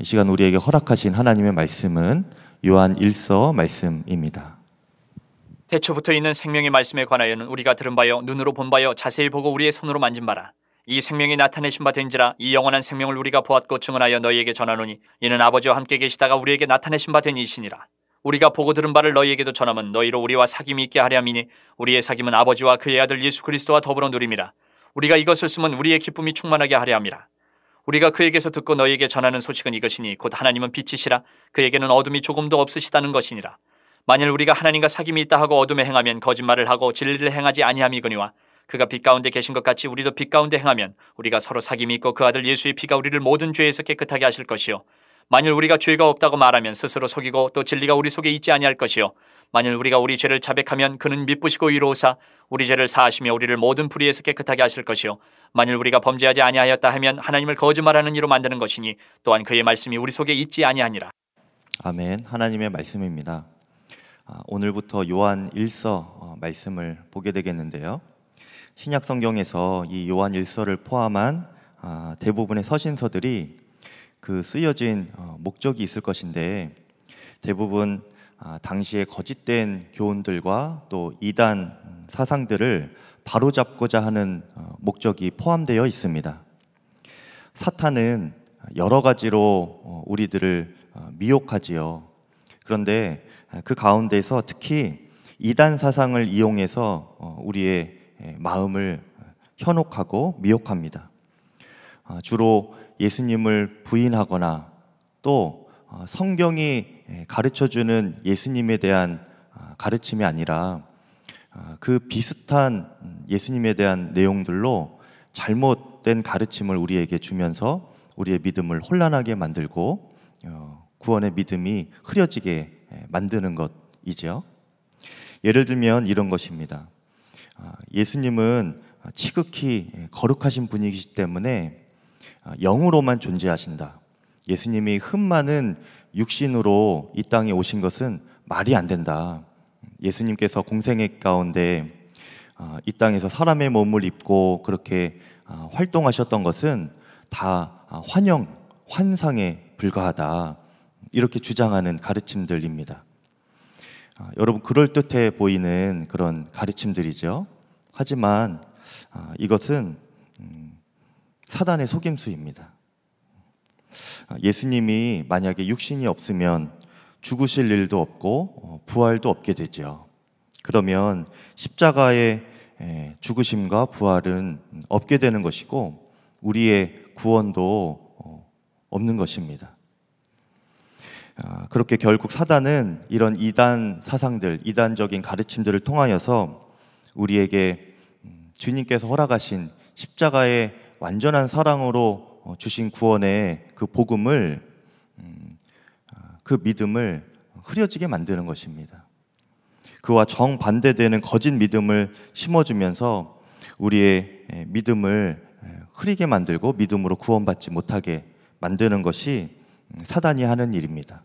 이 시간 우리에게 허락하신 하나님의 말씀은 요한 1서 말씀입니다. 태초부터 있는 생명의 말씀에 관하여는 우리가 들은 바요 눈으로 본 바요 자세히 보고 우리의 손으로 만진 바라 이 생명이 나타내신 바 된지라 이 영원한 생명을 우리가 보았고 증언하여 너희에게 전하노니 이는 아버지와 함께 계시다가 우리에게 나타내신 바 된 이신이라 우리가 보고 들은 바를 너희에게도 전함은 너희로 우리와 사귐이 있게 하려함이니 우리의 사귐은 아버지와 그의 아들 예수 그리스도와 더불어 누림이라 우리가 이것을 쓰면 우리의 기쁨이 충만하게 하려 함이라 우리가 그에게서 듣고 너희에게 전하는 소식은 이것이니 곧 하나님은 빛이시라 그에게는 어둠이 조금도 없으시다는 것이니라. 만일 우리가 하나님과 사귐이 있다 하고 어둠에 행하면 거짓말을 하고 진리를 행하지 아니함이거니와 그가 빛 가운데 계신 것 같이 우리도 빛 가운데 행하면 우리가 서로 사귐이 있고 그 아들 예수의 피가 우리를 모든 죄에서 깨끗하게 하실 것이요 만일 우리가 죄가 없다고 말하면 스스로 속이고 또 진리가 우리 속에 있지 아니할 것이요 만일 우리가 우리 죄를 자백하면 그는 미쁘시고 위로우사 우리 죄를 사하시며 우리를 모든 불의에서 깨끗하게 하실 것이요 만일 우리가 범죄하지 아니하였다 하면 하나님을 거짓말하는 이로 만드는 것이니 또한 그의 말씀이 우리 속에 있지 아니하니라. 아멘. 하나님의 말씀입니다. 아, 오늘부터 요한 1서 어, 말씀을 보게 되겠는데요. 신약 성경에서 이 요한 1서를 포함한 아, 대부분의 서신서들이 그 쓰여진 어, 목적이 있을 것인데 대부분 아, 당시의 거짓된 교훈들과 또 이단 사상들을 바로잡고자 하는 어, 목적이 포함되어 있습니다. 사탄은 여러 가지로 어, 우리들을 어, 미혹하지요. 그런데 아, 그 가운데서 특히 이단 사상을 이용해서 우리의 마음을 현혹하고 미혹합니다. 주로 예수님을 부인하거나 또 성경이 가르쳐 주는 예수님에 대한 아, 가르침이 아니라 아, 그 비슷한 예수님에 대한 내용들로 잘못된 가르침을 우리에게 주면서 우리의 믿음을 혼란하게 만들고 어, 구원의 믿음이 흐려지게 예, 만드는 것이죠. 예를 들면 이런 것입니다. 아, 예수님은 지극히 예, 거룩하신 분이기 때문에 아, 영으로만 존재하신다. 예수님이 흠 많은 육신으로 이 땅에 오신 것은 말이 안 된다. 예수님께서 공생애 가운데 어, 이 땅에서 사람의 몸을 입고 그렇게 어, 활동하셨던 것은 다 어, 환영, 환상에 불과하다. 이렇게 주장하는 가르침들입니다. 여러분, 그럴듯해 보이는 그런 가르침들이죠. 하지만 이것은 음, 사단의 속임수입니다. 예수님이 만약에 육신이 없으면 죽으실 일도 없고 어, 부활도 없게 되죠. 그러면 십자가의 죽으심과 부활은 음, 없게 되는 것이고 우리의 구원도 어, 없는 것입니다. 아, 그렇게 결국 사단은 이런 이단 사상들, 이단적인 가르침들을 통하여서 우리에게 음, 주님께서 허락하신 십자가의 완전한 사랑으로 어, 주신 구원의 그 복음을 그 믿음을 흐려지게 만드는 것입니다. 그와 정반대되는 거짓 믿음을 심어주면서 우리의 믿음을 흐리게 만들고 믿음으로 구원받지 못하게 만드는 것이 사단이 하는 일입니다.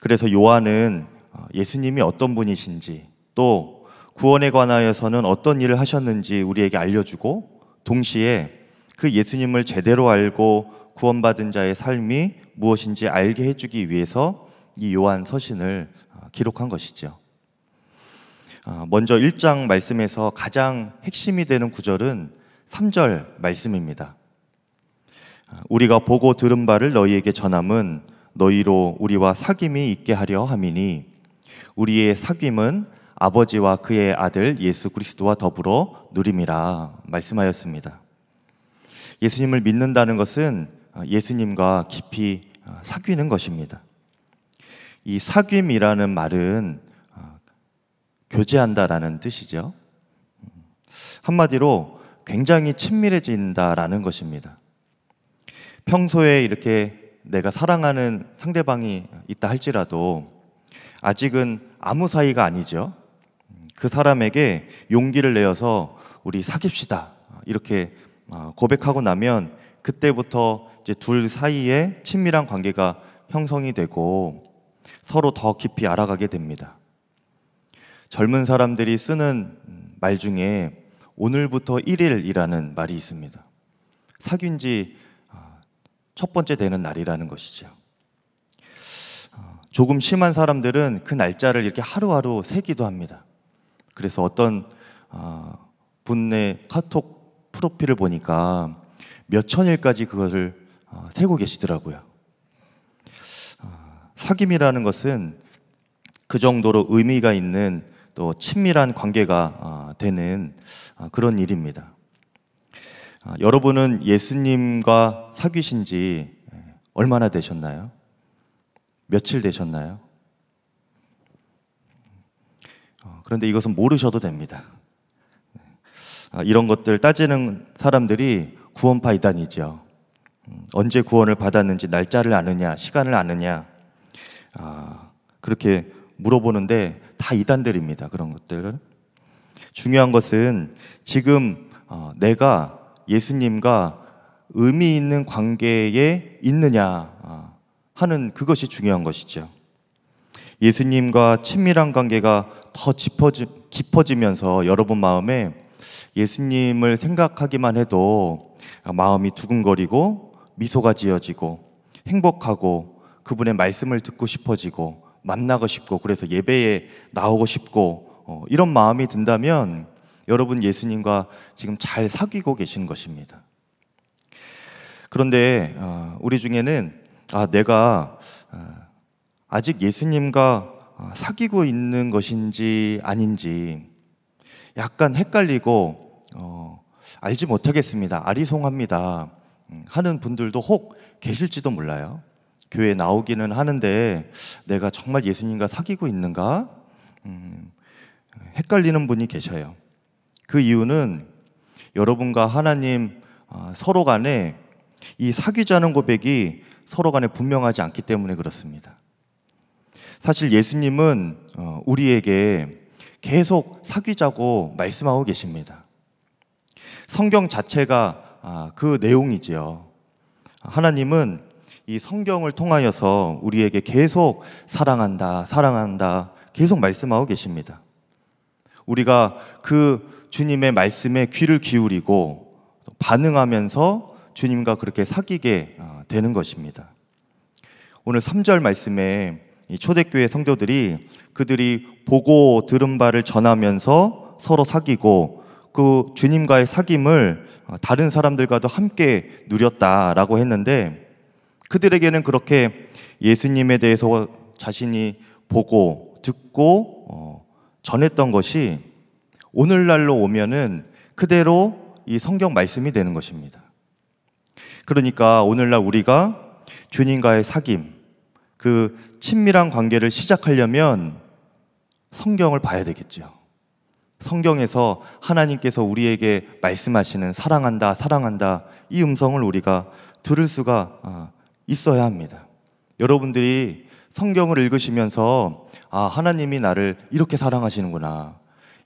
그래서 요한은 예수님이 어떤 분이신지 또 구원에 관하여서는 어떤 일을 하셨는지 우리에게 알려주고 동시에 그 예수님을 제대로 알고 구원받은 자의 삶이 무엇인지 알게 해주기 위해서 이 요한 서신을 어, 기록한 것이죠. 어, 먼저 1장 말씀에서 가장 핵심이 되는 구절은 3절 말씀입니다. 어, 우리가 보고 들은 바를 너희에게 전함은 너희로 우리와 사귐이 있게 하려 함이니 우리의 사귐은 아버지와 그의 아들 예수 그리스도와 더불어 누림이라 말씀하였습니다. 예수님을 믿는다는 것은 어, 예수님과 깊이 어, 사귀는 것입니다. 이 사귐이라는 말은 어, 교제한다라는 뜻이죠. 음, 한마디로 굉장히 친밀해진다라는 것입니다. 평소에 이렇게 내가 사랑하는 상대방이 있다 할지라도 아직은 아무 사이가 아니죠. 그 사람에게 용기를 내어서 우리 사깁시다. 이렇게 고백하고 나면 그때부터 이제 둘 사이에 친밀한 관계가 형성이 되고 서로 더 깊이 알아가게 됩니다. 젊은 사람들이 쓰는 말 중에 오늘부터 1일이라는 말이 있습니다. 사귄 지첫 아, 번째 되는 날이라는 것이죠. 아, 조금 심한 사람들은 그 날짜를 이렇게 하루하루 세기도 합니다. 그래서 어떤 아, 분의 카톡 프로필을 보니까 몇 천일까지 그것을 어, 세고 계시더라고요. 어, 사귐이라는 것은 그 정도로 의미가 있는 또 친밀한 관계가 어, 되는 그런 일입니다. 여러분은 예수님과 사귀신 지 예, 얼마나 되셨나요? 며칠 되셨나요? 그런데 이것은 모르셔도 됩니다. 네. 이런 것들 따지는 사람들이 구원파 이단이죠. 언제 구원을 받았는지 날짜를 아느냐, 시간을 아느냐, 아, 그렇게 물어보는데 다 이단들입니다. 그런 것들. 중요한 것은 지금 어, 내가 예수님과 의미 있는 관계에 있느냐 아, 하는 그것이 중요한 것이죠. 예수님과 친밀한 관계가 더 깊어지, 깊어지면서 여러분 마음에 예수님을 생각하기만 해도 마음이 두근거리고 미소가 지어지고 행복하고 그분의 말씀을 듣고 싶어지고 만나고 싶고 그래서 예배에 나오고 싶고 어, 이런 마음이 든다면 여러분 예수님과 지금 잘 사귀고 계신 것입니다. 그런데 어, 우리 중에는 아 내가 어, 아직 예수님과 어, 사귀고 있는 것인지 아닌지 약간 헷갈리고 어, 알지 못하겠습니다. 아리송합니다. 음, 하는 분들도 혹 계실지도 몰라요. 교회 나오기는 하는데 내가 정말 예수님과 사귀고 있는가? 음, 헷갈리는 분이 계셔요. 그 이유는 여러분과 하나님 어, 서로 간에 이 사귀자는 고백이 서로 간에 분명하지 않기 때문에 그렇습니다. 사실 예수님은 어, 우리에게 계속 사귀자고 말씀하고 계십니다. 성경 자체가 아, 그 내용이지요. 하나님은 이 성경을 통하여서 우리에게 계속 사랑한다, 사랑한다, 계속 말씀하고 계십니다. 우리가 그 주님의 말씀에 귀를 기울이고 반응하면서 주님과 그렇게 사귀게 어, 되는 것입니다. 오늘 3절 말씀에 초대교회 성도들이 그들이 보고 들은 바를 전하면서 서로 사귀고 그 주님과의 사귐을 어, 다른 사람들과도 함께 누렸다라고 했는데 그들에게는 그렇게 예수님에 대해서 자신이 보고 듣고 어, 전했던 것이 오늘날로 오면은 그대로 이 성경 말씀이 되는 것입니다. 그러니까 오늘날 우리가 주님과의 사귐, 그 친밀한 관계를 시작하려면 성경을 봐야 되겠죠. 성경에서 하나님께서 우리에게 말씀하시는 사랑한다, 사랑한다 이 음성을 우리가 들을 수가 어, 있어야 합니다. 여러분들이 성경을 읽으시면서 아, 하나님이 나를 이렇게 사랑하시는구나.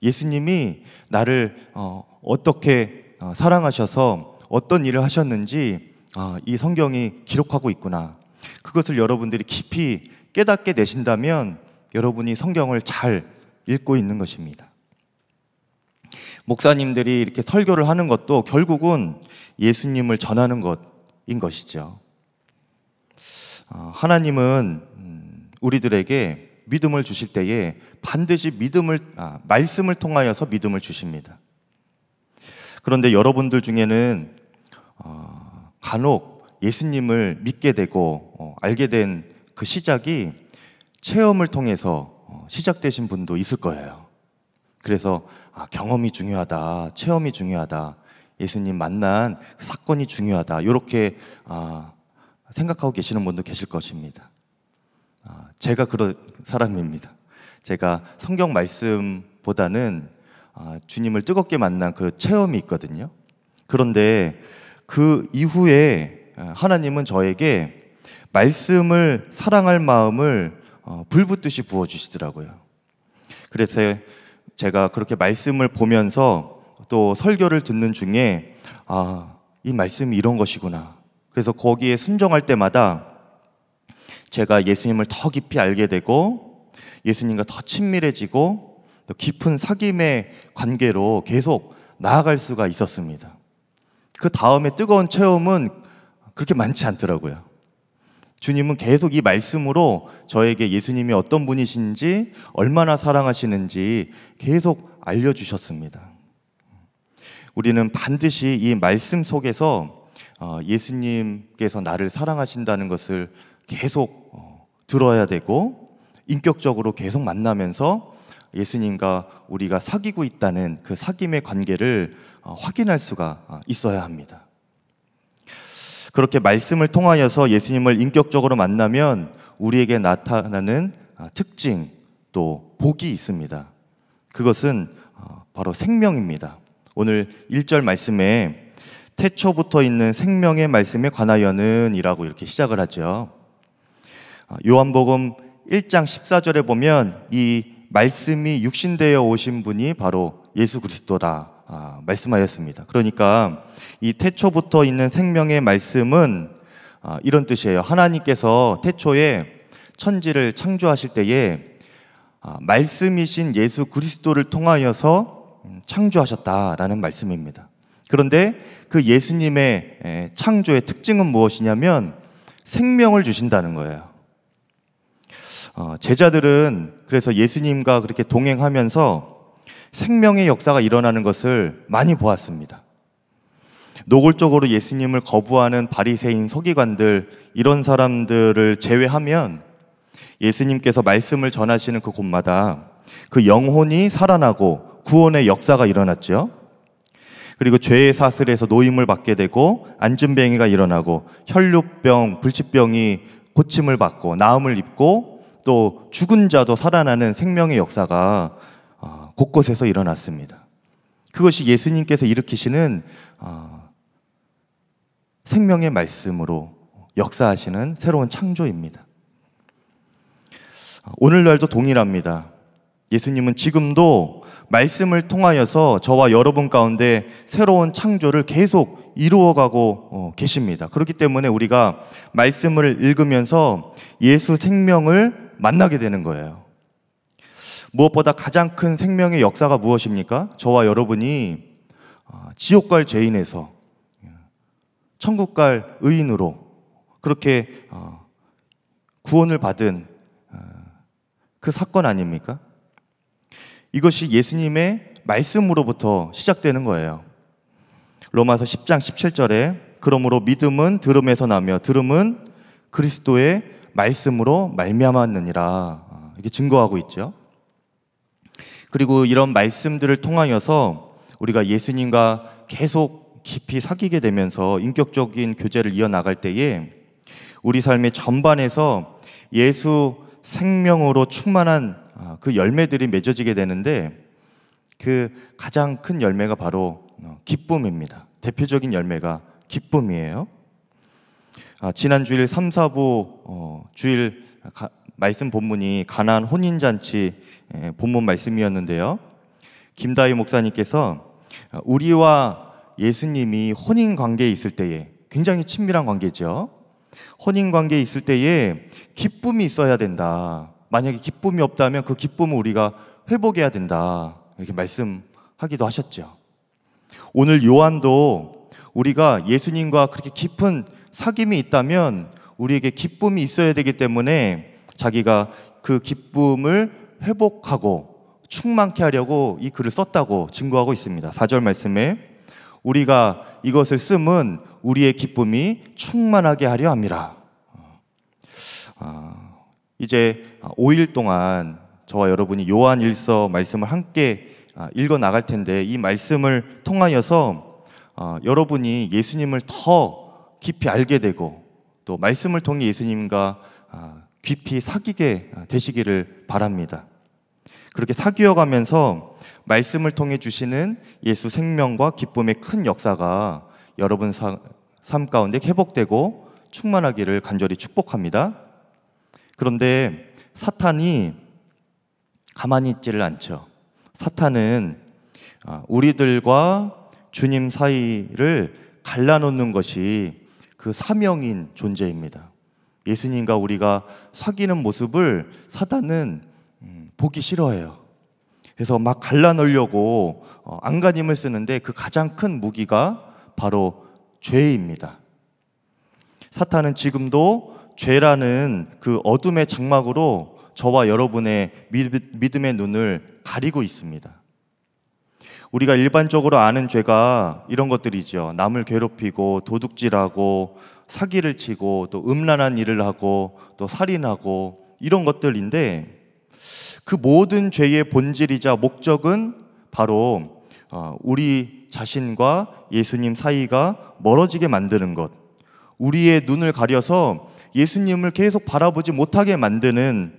예수님이 나를 어, 떻게 어, 사랑하셔서 어떤 일을 하셨는지 아, 이 성경이 기록하고 있구나. 그것을 여러분들이 깊이 깨닫게 되신다면 여러분이 성경을 잘 읽고 있는 것입니다. 목사님들이 이렇게 설교를 하는 것도 결국은 예수님을 전하는 것인 것이죠. 어, 하나님은 음, 우리들에게 믿음을 주실 때에 반드시 믿음을 아, 말씀을 통하여서 믿음을 주십니다. 그런데 여러분들 중에는 어, 간혹 예수님을 믿게 되고 어, 알게 된 그 시작이 체험을 통해서 어, 시작되신 분도 있을 거예요. 그래서 아, 경험이 중요하다, 체험이 중요하다, 예수님 만난 그 사건이 중요하다 이렇게 아, 생각하고 계시는 분도 계실 것입니다. 아, 제가 그런 사람입니다. 제가 성경 말씀보다는 아, 주님을 뜨겁게 만난 그 체험이 있거든요. 그런데 그 이후에 아, 하나님은 저에게 말씀을 사랑할 마음을 어, 불붙듯이 부어주시더라고요. 그래서 제가 그렇게 말씀을 보면서 또 설교를 듣는 중에 아, 이 말씀이 이런 것이구나. 그래서 거기에 순종할 때마다 제가 예수님을 더 깊이 알게 되고 예수님과 더 친밀해지고 더 깊은 사귐의 관계로 계속 나아갈 수가 있었습니다. 그 다음에 뜨거운 체험은 그렇게 많지 않더라고요. 주님은 계속 이 말씀으로 저에게 예수님이 어떤 분이신지 얼마나 사랑하시는지 계속 알려주셨습니다. 우리는 반드시 이 말씀 속에서 어, 예수님께서 나를 사랑하신다는 것을 계속 어, 들어야 되고 인격적으로 계속 만나면서 예수님과 우리가 사귀고 있다는 그 사귐의 관계를 어, 확인할 수가 있어야 합니다. 그렇게 말씀을 통하여서 예수님을 인격적으로 만나면 우리에게 나타나는 아, 특징 또 복이 있습니다. 그것은 어, 바로 생명입니다. 오늘 1절 말씀에 태초부터 있는 생명의 말씀에 관하여는 이라고 이렇게 시작을 하죠. 어, 요한복음 1장 14절에 보면 이 말씀이 육신되어 오신 분이 바로 예수 그리스도다 아, 말씀하였습니다. 그러니까 이 태초부터 있는 생명의 말씀은 아, 이런 뜻이에요. 하나님께서 태초에 천지를 창조하실 때에 아, 말씀이신 예수 그리스도를 통하여서 음, 창조하셨다라는 말씀입니다. 그런데 그 예수님의 창조의 특징은 무엇이냐면 생명을 주신다는 거예요. 어, 제자들은 그래서 예수님과 그렇게 동행하면서 생명의 역사가 일어나는 것을 많이 보았습니다. 노골적으로 예수님을 거부하는 바리새인 서기관들 이런 사람들을 제외하면 예수님께서 말씀을 전하시는 그 곳마다 그 영혼이 살아나고 구원의 역사가 일어났죠. 그리고 죄의 사슬에서 노임을 받게 되고 안진뱅이가 일어나고 혈류병, 불치병이 고침을 받고 나음을 입고 또 죽은 자도 살아나는 생명의 역사가 곳곳에서 일어났습니다. 그것이 예수님께서 일으키시는 어, 생명의 말씀으로 역사하시는 새로운 창조입니다. 어, 오늘날도 동일합니다. 예수님은 지금도 말씀을 통하여서 저와 여러분 가운데 새로운 창조를 계속 이루어가고 어, 계십니다. 그렇기 때문에 우리가 말씀을 읽으면서 예수 생명을 만나게 되는 거예요. 무엇보다 가장 큰 생명의 역사가 무엇입니까? 저와 여러분이 어, 지옥 갈 죄인에서 천국 갈 의인으로 그렇게 어, 구원을 받은 어, 그 사건 아닙니까? 이것이 예수님의 말씀으로부터 시작되는 거예요. 로마서 10장 17절에 그러므로 믿음은 들음에서 나며 들음은 그리스도의 말씀으로 말미암았느니라 이렇게 증거하고 있죠. 그리고 이런 말씀들을 통하여서 우리가 예수님과 계속 깊이 사귀게 되면서 인격적인 교제를 이어나갈 때에 우리 삶의 전반에서 예수 생명으로 충만한 아, 그 열매들이 맺어지게 되는데 그 가장 큰 열매가 바로 어, 기쁨입니다. 대표적인 열매가 기쁨이에요. 아, 지난 주일 3, 4부 어, 주일 말씀 본문이 가난 혼인잔치 예, 본문 말씀이었는데요. 김다희 목사님께서 아, 우리와 예수님이 혼인 관계에 있을 때에 굉장히 친밀한 관계죠. 혼인 관계에 있을 때에 기쁨이 있어야 된다. 만약에 기쁨이 없다면 그 기쁨을 우리가 회복해야 된다. 이렇게 말씀하기도 하셨죠. 오늘 요한도 우리가 예수님과 그렇게 깊은 사귐이 있다면 우리에게 기쁨이 있어야 되기 때문에 자기가 그 기쁨을 회복하고 충만케 하려고 이 글을 썼다고 증거하고 있습니다. 4절 말씀에 우리가 이것을 쓰면 우리의 기쁨이 충만하게 하려 합니다. 어, 어, 이제 5일 동안 저와 여러분이 요한 일서 말씀을 함께 아, 읽어 나갈 텐데 이 말씀을 통하여서 어, 여러분이 예수님을 더 깊이 알게 되고 또 말씀을 통해 예수님과 아, 깊이 사귀게 되시기를 바랍니다. 그렇게 사귀어 가면서 말씀을 통해 주시는 예수 생명과 기쁨의 큰 역사가 여러분 삶 가운데 회복되고 충만하기를 간절히 축복합니다. 그런데 사탄이 가만히 있지를 않죠. 사탄은 아, 우리들과 주님 사이를 갈라놓는 것이 그 사명인 존재입니다. 예수님과 우리가 사귀는 모습을 사단은 음, 보기 싫어해요. 그래서 막 갈라놓으려고 어, 안간힘을 쓰는데 그 가장 큰 무기가 바로 죄입니다. 사탄은 지금도 죄라는 그 어둠의 장막으로 저와 여러분의 믿음의 눈을 가리고 있습니다. 우리가 일반적으로 아는 죄가 이런 것들이죠. 남을 괴롭히고 도둑질하고 사기를 치고 또 음란한 일을 하고 또 살인하고 이런 것들인데 그 모든 죄의 본질이자 목적은 바로 어, 우리 자신과 예수님 사이가 멀어지게 만드는 것. 우리의 눈을 가려서 예수님을 계속 바라보지 못하게 만드는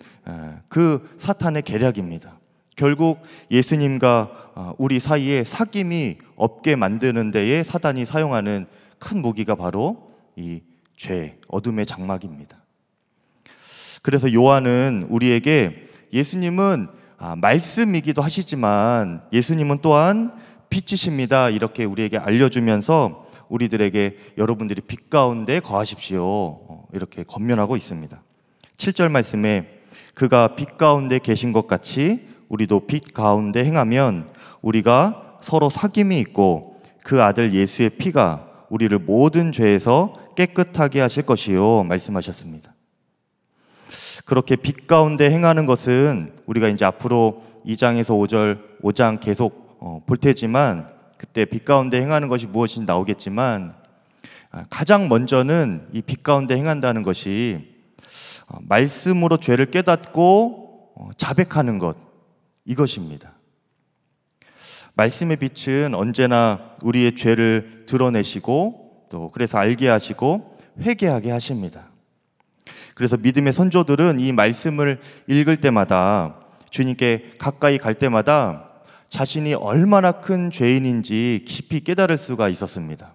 그 사탄의 계략입니다. 결국 예수님과 어, 우리 사이에 사귐이 없게 만드는 데에 사단이 사용하는 큰 무기가 바로 이 죄, 어둠의 장막입니다. 그래서 요한은 우리에게 예수님은 아, 말씀이기도 하시지만 예수님은 또한 빛이십니다. 이렇게 우리에게 알려주면서 우리들에게 여러분들이 빛 가운데 거하십시오. 어, 이렇게 건면하고 있습니다. 7절 말씀에 그가 빛 가운데 계신 것 같이 우리도 빛 가운데 행하면 우리가 서로 사귐이 있고 그 아들 예수의 피가 우리를 모든 죄에서 깨끗하게 하실 것이요 말씀하셨습니다. 그렇게 빛 가운데 행하는 것은 우리가 이제 앞으로 2장에서 5절 5장 계속 어, 볼 테지만 그때 빛 가운데 행하는 것이 무엇인지 나오겠지만 아, 가장 먼저는 이 빛 가운데 행한다는 것이 어, 말씀으로 죄를 깨닫고 어, 자백하는 것 이것입니다. 말씀의 빛은 언제나 우리의 죄를 드러내시고 또 그래서 알게 하시고 회개하게 하십니다. 그래서 믿음의 선조들은 이 말씀을 읽을 때마다 주님께 가까이 갈 때마다 자신이 얼마나 큰 죄인인지 깊이 깨달을 수가 있었습니다.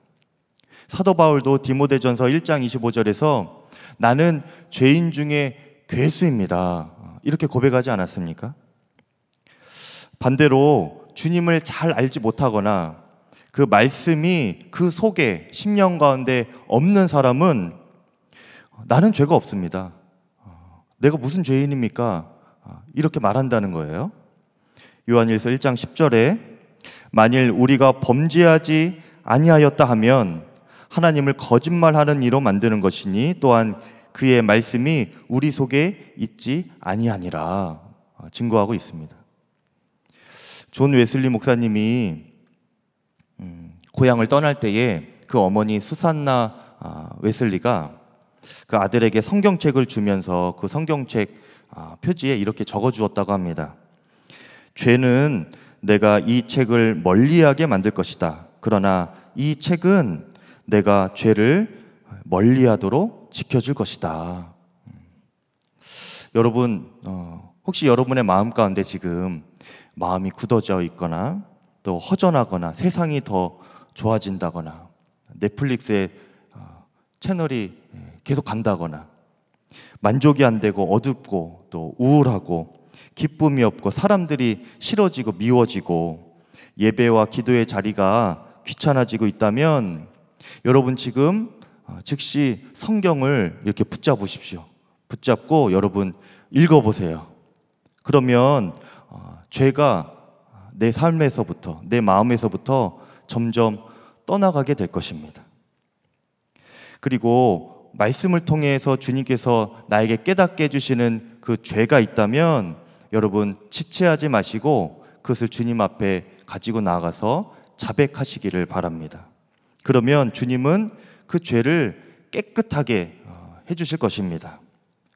사도 바울도 디모데전서 1장 25절에서 나는 죄인 중에 괴수입니다. 이렇게 고백하지 않았습니까? 반대로 주님을 잘 알지 못하거나 그 말씀이 그 속에 10년 가운데 없는 사람은 나는 죄가 없습니다. 내가 무슨 죄인입니까? 이렇게 말한다는 거예요. 요한일서 1장 10절에 만일 우리가 범죄하지 아니하였다 하면 하나님을 거짓말하는 이로 만드는 것이니 또한 그의 말씀이 우리 속에 있지 아니하니라 증거하고 있습니다. 존 웨슬리 목사님이 고향을 떠날 때에 그 어머니 수산나 아, 웨슬리가 그 아들에게 성경책을 주면서 그 성경책 아, 표지에 이렇게 적어 주었다고 합니다. 죄는 내가 이 책을 멀리하게 만들 것이다. 그러나 이 책은 내가 죄를 멀리하도록 지켜줄 것이다. 음. 여러분 어, 혹시 여러분의 마음 가운데 지금 마음이 굳어져 있거나 또 허전하거나 세상이 더 좋아진다거나 넷플릭스의 어, 채널이 예, 계속 간다거나 만족이 안 되고 어둡고 또 우울하고 기쁨이 없고 사람들이 싫어지고 미워지고 예배와 기도의 자리가 귀찮아지고 있다면 여러분 지금 어, 즉시 성경을 이렇게 붙잡으십시오. 붙잡고 여러분 읽어보세요. 그러면 어, 죄가 내 삶에서부터 내 마음에서부터 점점 떠나가게 될 것입니다. 그리고 말씀을 통해서 주님께서 나에게 깨닫게 해주시는 그 죄가 있다면 여러분 지체하지 마시고 그것을 주님 앞에 가지고 나아가서 자백하시기를 바랍니다. 그러면 주님은 그 죄를 깨끗하게 어, 해주실 것입니다.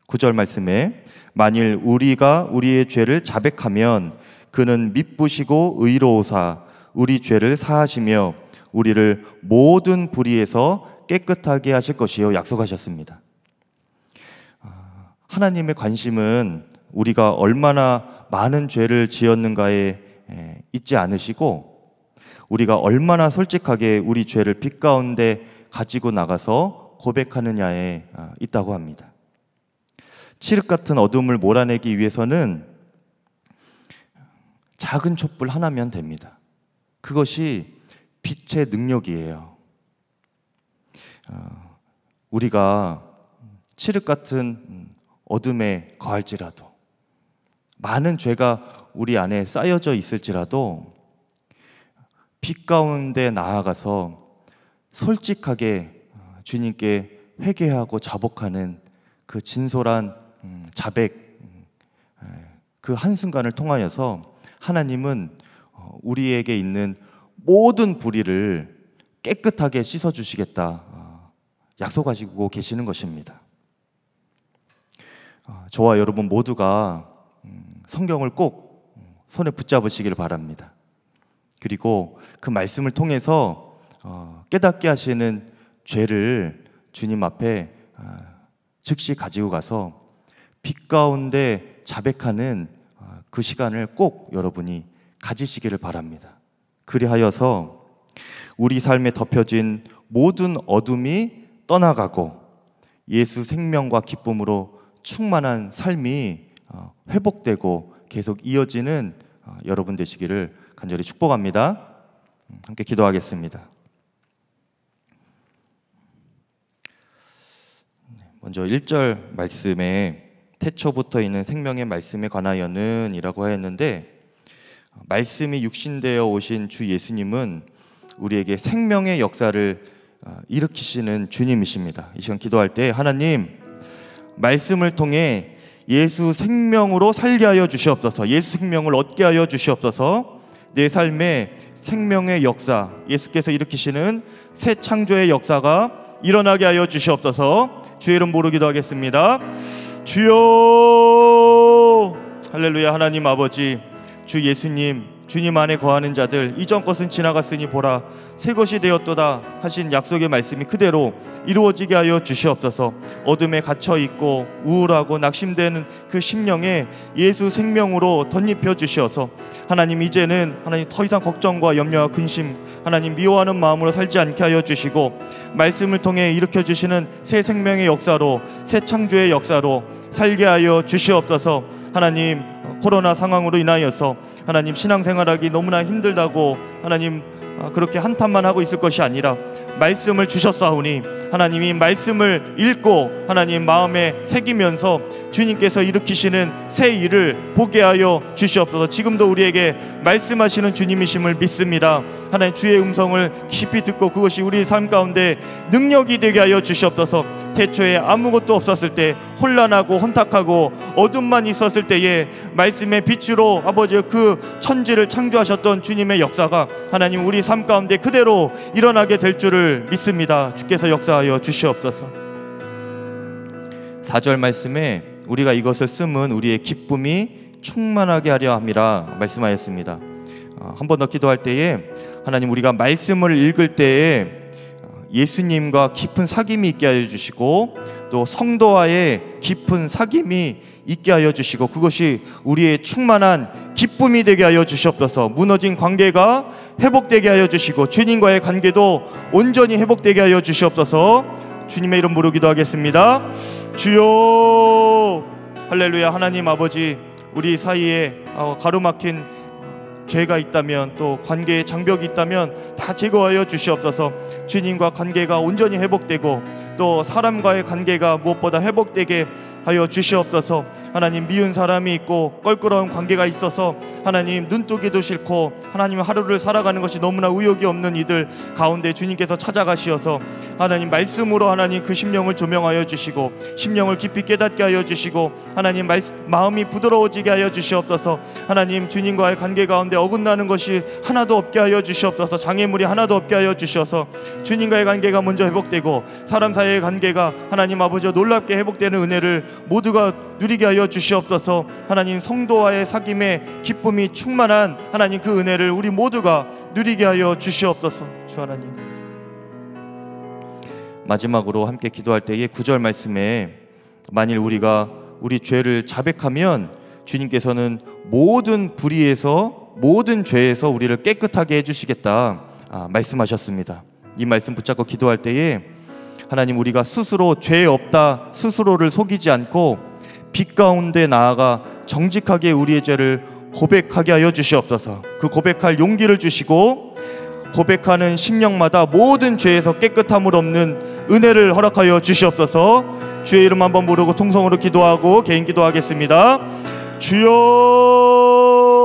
구절 말씀에 만일 우리가 우리의 죄를 자백하면 그는 믿부시고 의로우사 우리 죄를 사하시며 우리를 모든 불의에서 깨끗하게 하실 것이요 약속하셨습니다. 아, 하나님의 관심은 우리가 얼마나 많은 죄를 지었는가에 있지 않으시고 우리가 얼마나 솔직하게 우리 죄를 빛 가운데 가지고 나가서 고백하느냐에 아, 있다고 합니다. 칠흑 같은 어둠을 몰아내기 위해서는 작은 촛불 하나면 됩니다. 그것이 빛의 능력이에요. 어, 우리가 칠흑 같은 어둠에 거할지라도 많은 죄가 우리 안에 쌓여져 있을지라도 빛 가운데 나아가서 솔직하게 어, 주님께 회개하고 자복하는 그 진솔한 음, 자백 음, 그 한순간을 통하여서 하나님은 우리에게 있는 모든 불의를 깨끗하게 씻어 주시겠다 어, 약속하시고 계시는 것입니다. 어, 저와 여러분 모두가 음, 성경을 꼭 음, 손에 붙잡으시길 바랍니다. 그리고 그 말씀을 통해서 어, 깨닫게 하시는 죄를 주님 앞에 즉시 가지고 가서 빛 가운데 자백하는 그 시간을 꼭 여러분이 가지시기를 바랍니다. 그리하여서 우리 삶에 덮여진 모든 어둠이 떠나가고 예수 생명과 기쁨으로 충만한 삶이 어, 회복되고 계속 이어지는 어, 여러분 되시기를 간절히 축복합니다. 음, 함께 기도하겠습니다. 네, 먼저 1절 말씀에 태초부터 있는 생명의 말씀에 관하여는 이라고 하였는데 말씀이 육신되어 오신 주 예수님은 우리에게 생명의 역사를 어, 일으키시는 주님이십니다. 이 시간 기도할 때 하나님 말씀을 통해 예수 생명으로 살게 하여 주시옵소서. 예수 생명을 얻게 하여 주시옵소서. 내 삶에 생명의 역사, 예수께서 일으키시는 새 창조의 역사가 일어나게 하여 주시옵소서. 주의 이 모르 기도하겠습니다. 주여 할렐루야 하나님 아버지 주 예수님 주님 안에 거하는 자들 이전 것은 지나갔으니 보라 새 것이 되었도다 하신 약속의 말씀이 그대로 이루어지게 하여 주시옵소서 어둠에 갇혀 있고 우울하고 낙심되는 그 심령에 예수 생명으로 덧입혀 주시어서 하나님 이제는 하나님 더 이상 걱정과 염려와 근심 하나님 미워하는 마음으로 살지 않게 하여 주시고 말씀을 통해 일으켜 주시는 새 생명의 역사로 새 창조의 역사로 살게 하여 주시옵소서 하나님 코로나 상황으로 인하여서 하나님 신앙생활하기 너무나 힘들다고 하나님 아, 그렇게 한탄만 하고 있을 것이 아니라 말씀을 주셨사오니 하나님이 말씀을 읽고 하나님 마음에 새기면서 주님께서 일으키시는 새 일을 보게 하여 주시옵소서 지금도 우리에게 말씀하시는 주님이심을 믿습니다 하나님 주의 음성을 깊이 듣고 그것이 우리 삶 가운데 능력이 되게 하여 주시옵소서 태초에 아무것도 없었을 때 혼란하고 혼탁하고 어둠만 있었을 때에 말씀의 빛으로 아버지의 그 천지를 창조하셨던 주님의 역사가 하나님 우리 삶 가운데 그대로 일어나게 될 줄을 믿습니다. 주께서 역사하여 주시옵소서. 4절 말씀에 우리가 이것을 쓰면 우리의 기쁨이 충만하게 하려 함이라 말씀하였습니다. 어, 한번더 기도할 때에 하나님 우리가 말씀을 읽을 때에 예수님과 깊은 사귐이 있게 하여 주시고 또 성도와의 깊은 사귐이 있게 하여 주시고 그것이 우리의 충만한 기쁨이 되게 하여 주시옵소서 무너진 관계가 회복되게 하여 주시고 주님과의 관계도 온전히 회복되게 하여 주시옵소서 주님의 이름 부르 기도하겠습니다 주여 할렐루야 하나님 아버지 우리 사이에 어, 가로막힌 죄가 있다면 또관계의 장벽이 있다면 다 제거하여 주시옵소서 주님과 관계가 온전히 회복되고 또 사람과의 관계가 무엇보다 회복되게 하여 주시옵소서 하나님 미운 사람이 있고 껄끄러운 관계가 있어서 하나님 눈뜨기도 싫고 하나님 하루를 살아가는 것이 너무나 의욕이 없는 이들 가운데 주님께서 찾아가시어서 하나님 말씀으로 하나님 그 심령을 조명하여 주시고 심령을 깊이 깨닫게 하여 주시고 하나님 말, 마음이 부드러워지게 하여 주시옵소서 하나님 주님과의 관계 가운데 어긋나는 것이 하나도 없게 하여 주시옵소서 장애물이 하나도 없게 하여 주셔서 주님과의 관계가 먼저 회복되고 사람 사이의 관계가 하나님 아버지 놀랍게 회복되는 은혜를 모두가 누리게 하여 주시옵소서 하나님 성도와의 사귐에 기쁨이 충만한 하나님 그 은혜를 우리 모두가 누리게 하여 주시옵소서 주 하나님 마지막으로 함께 기도할 때의 구절 말씀에 만일 우리가 우리 죄를 자백하면 주님께서는 모든 불의에서 모든 죄에서 우리를 깨끗하게 해주시겠다 아, 말씀하셨습니다 이 말씀 붙잡고 기도할 때에 하나님 우리가 스스로 죄 없다 스스로를 속이지 않고 빛 가운데 나아가 정직하게 우리의 죄를 고백하게 하여 주시옵소서. 그 고백할 용기를 주시고 고백하는 심령마다 모든 죄에서 깨끗함을 없는 은혜를 허락하여 주시옵소서. 주의 이름 한번 부르고 통성으로 기도하고 개인 기도하겠습니다. 주여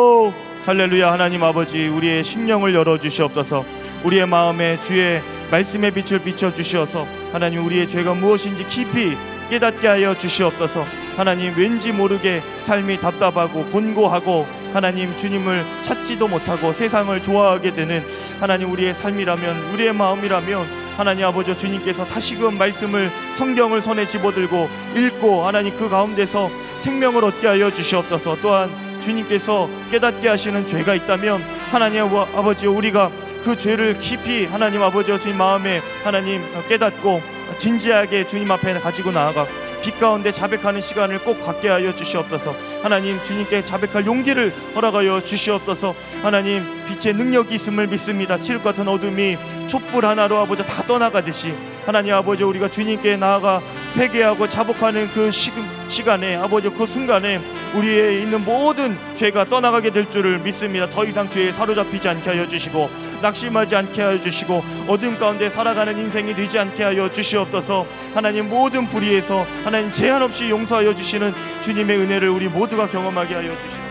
할렐루야 하나님 아버지 우리의 심령을 열어 주시옵소서. 우리의 마음에 주의 말씀의 빛을 비춰 주시어서 하나님 우리의 죄가 무엇인지 깊이 깨닫게 하여 주시옵소서. 하나님 왠지 모르게 삶이 답답하고 곤고하고 하나님 주님을 찾지도 못하고 세상을 좋아하게 되는 하나님 우리의 삶이라면 우리의 마음이라면 하나님 아버지 주님께서 다시금 말씀을 성경을 손에 집어들고 읽고 하나님 그 가운데서 생명을 얻게 하여 주시옵소서. 또한 주님께서 깨닫게 하시는 죄가 있다면 하나님 아버지 우리가 그 죄를 깊이 하나님 아버지 와 주님 마음에 하나님 깨닫고 진지하게 주님 앞에 가지고 나아가 빛 가운데 자백하는 시간을 꼭 갖게 하여 주시옵소서 하나님 주님께 자백할 용기를 허락하여 주시옵소서 하나님 빛의 능력이 있음을 믿습니다 칠흑 같은 어둠이 촛불 하나로 아버지 다 떠나가듯이 하나님 아버지 우리가 주님께 나아가 회개하고 자복하는 그 시, 간에 아버지 그 순간에 우리의 있는 모든 죄가 떠나가게 될 줄을 믿습니다. 더 이상 죄에 사로잡히지 않게 하여 주시고 낙심하지 않게 하여 주시고 어둠 가운데 살아가는 인생이 되지 않게 하여 주시옵소서. 하나님 모든 불의에서 하나님 제한 없이 용서하여 주시는 주님의 은혜를 우리 모두가 경험하게 하여 주시옵소서.